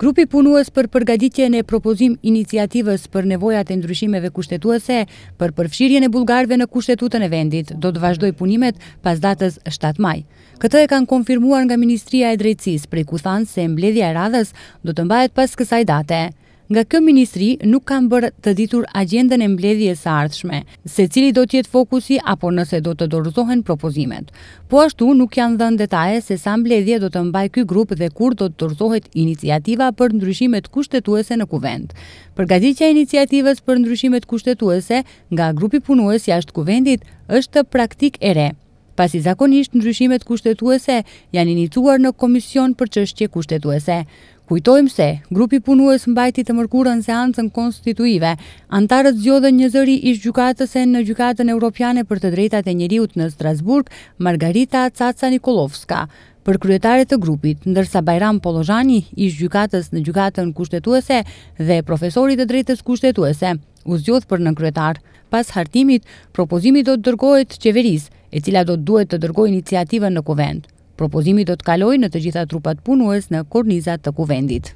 Grupi punues për përgaditje në propozim iniciativës për nevojat e ndryshimeve kushtetuese për përfshirjen e bulgarve në kushtetutën e vendit do të vazhdoj punimet pas datës 7 maj. Këtë e kanë konfirmuar nga Ministria e Drejtsis prej ku thanë se mbledhja e radhës do të mbajet pas kësaj date nga kjo ministri nuk kanë bërë të ditur agjendën e mbledhjes së ardhshme, se cili do të jetë fokusi apo nëse do të dorëzohen propozimet. Po ashtu nuk janë dhënë detaje se sa mbledhje do të mbajë ky grup dhe kur do të dorëzohet iniciativa për ndryshimet kushtetuese në kuvend. Përgatitja e iniciativës për ndryshimet kushtetuese nga grupi punues jashtë kuvendit është praktik e re. Pasi zakonisht ndryshimet kushtetuese janë iniciuar në komision për çështje kushtetuese, Kujtojmë se, grupi punues mbajti të mërkurën seancën konstituive, antarët zjodhe një zëri ish gjukatëse në gjukatën europiane për të drejtate e njeriut në Strasburg, Margarita Caca Nikolovska, për kryetare të grupit, ndërsa Bajram Polozhani ish gjukatës në gjukatën kushtetuese dhe profesorit të drejtës kushtetuese, u zjodhë për në kryetar. Pas hartimit, propozimi do të dërgojt qeveris, e cila do të duhet të dërgoj iniciativën në kuvendë. Propozimi do të kaloj në të gjitha trupat punues në kornizat të kuvendit.